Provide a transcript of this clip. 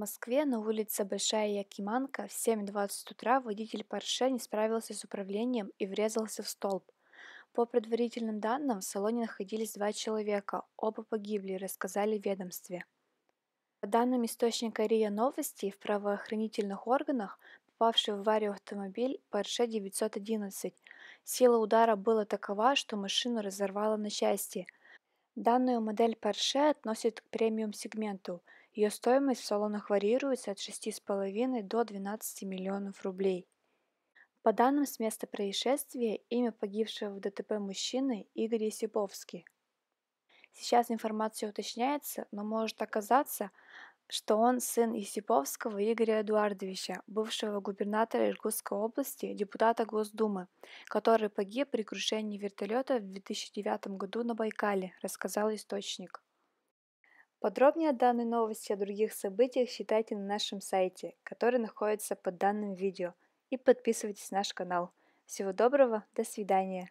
Москве на улице Большая Якиманка в 7.20 утра водитель Порше не справился с управлением и врезался в столб. По предварительным данным, в салоне находились два человека, оба погибли, рассказали в ведомстве. По данным источника РИА Новости, в правоохранительных органах попавший в аварию автомобиль Porsche 911. Сила удара была такова, что машину разорвало на части. Данную модель Porsche относят к премиум-сегменту – ее стоимость в салонах варьируется от 6,5 до 12 миллионов рублей. По данным с места происшествия, имя погибшего в ДТП мужчины Игорь Есиповский. Сейчас информация уточняется, но может оказаться, что он сын Есиповского Игоря Эдуардовича, бывшего губернатора Иркутской области, депутата Госдумы, который погиб при крушении вертолета в 2009 году на Байкале, рассказал источник. Подробнее о данной новости и о других событиях читайте на нашем сайте, который находится под данным видео, и подписывайтесь на наш канал. Всего доброго, до свидания!